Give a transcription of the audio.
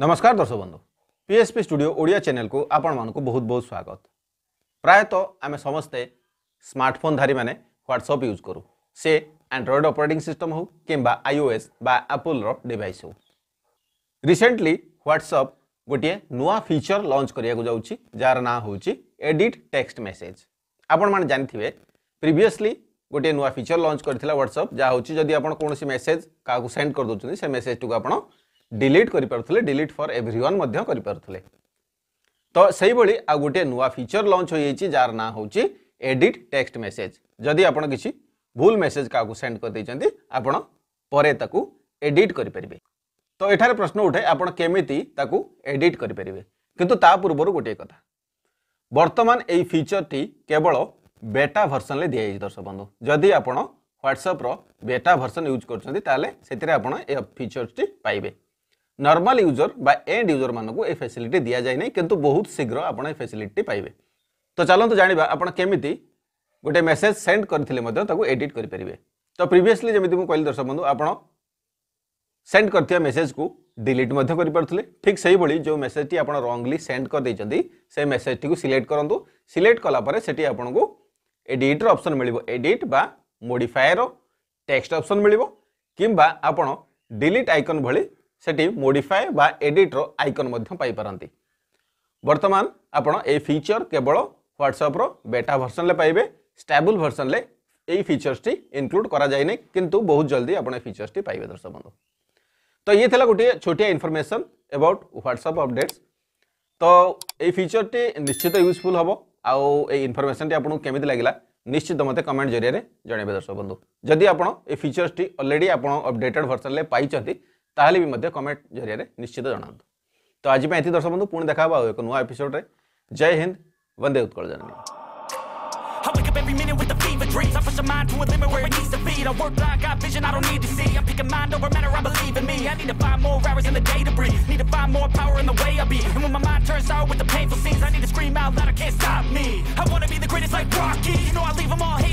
नमस्कार दर्शक बंधु पीएसपी स्टूडियो ओडिया चैनल को आपण मानक बहुत बहुत स्वागत प्रायत तो आम समस्ते स्मार्टफोन धारी मैंने ह्वाट्सअप यूज करूँ से आंड्रयड अपरेटिंग सिस्टम हो कि आईओएस आपल रिभाइस हो रिसेंटली ह्वाट्सअप गोटे नुआ फीचर लंच करने को जार ना हो एडिट टेक्स्ट मेसेज आपण मैंने जानी प्रिवियसली गोटे नुआ फीचर लंच करता ह्वाट्सअप जहाँ हूँ जदि आप मेसेज क्या सेंड करदे से मेसेज टू आप डिलीट कर पार्थले डिलीट फॉर एवरीवन मध्य कर पार्थले तो सही भली आ गुटे नुवा फीचर लॉन्च होई छि जार ना होउछि एडिट टेक्स्ट मैसेज यदि आपण किछि भूल मेसेज क्या सेंड कर दै छथि एडिट करि तो यार प्रश्न उठे आपण केमिति ताकु एडिट करि किंतु ता पूर्वर गुटे कथा बर्तमान एई फीचर टी केवल बेटा भर्सन ले दिया दर्शक बंधु जदि आपण ह्वाट्सअप्र बेटा भर्सन यूज करछथि ताले सेतिर फीचर टी पाइबे নর্মাল ইউজর বা এন্ড ইউজর মানুষ এই ফ্যাসিলিটি দিয়া যায় না কিন্তু বহুত শীঘ্র আপনার এই ফ্যাসিলিটি পাইবে তো চলতু জাঁয়া আপনার কেমিটি গোটে মেসেজ সেন্ড করে তাকে এডিট করে পেবে তো প্রিভিয়সলি যেমি কহিলি দর্শক বন্ধু আপনার সেন্ড করে মেসেজ কু ডিলিট করে ঠিক সেইভাবে যে মেসেজটি আপনার রংলি সেন্ড করেছেন সেই মেসেজটি সিলেক্ট করতু সিলেক্ট কলাপরে সেটি আপনার এডিটর অপসন মিলব এডিট বা মোডিফায়ের টেক্সট অপসন মিলব কিংবা আপনার ডিলিট আইকন ভাই से मोडिफाए बा एडिट्र आइकन पाई वर्तमान आपड़ ए फीचर केवल ह्वाट्सअप्र बेटा भर्सन पाइबे स्टेबुल भर्सन यही फीचर्स टी इनक्लूड करूँ बहुत जल्दी आप फीचर्स टी पाइबे दर्शक बंधु तो ये थी गोटे छोटिया इनफर्मेसन अबाउट ह्वाट्सअप अपडेट्स तो ये फीचर टी निश्चित यूजफुल हम आउ इनफर्मेसन टी आपको केमी लगेगा निश्चित मत कमेंट जरिए जन दर्शक बंधु जदि आप फीचर्स टी अलरेडी आपडेटेड भर्सन पाई ତାହେଲେ ବି ମଧ୍ୟ କମେଣ୍ଟ ଜରିଆରେ ନିଶ୍ଚିତ ଜଣାନ୍ତୁ ତ ଆଜି ପାଇଁ ଏତିକି ଦର୍ଶକ ବନ୍ଧୁ ପୁଣି ଦେଖା ହେବ ଆଉ ଏକ ନୂଆ ଏପିସୋଡ଼ରେ ଜୟ ହିନ୍ଦ ବନ୍ଦେ ଉତ୍କଳ ଜନନୀ I wake up every minute with a fever dreams. I push a mind to a limit where it needs to feed. I work blind, got vision I don't need to see. I'm picking mind over matter, I believe in me. I need to find more hours in the day to breathe. Need to find more power in the way I be. And when my mind turns out with the painful scenes, I need to scream out loud, I can't stop me. I wanna be the greatest like Rocky. You know I leave them all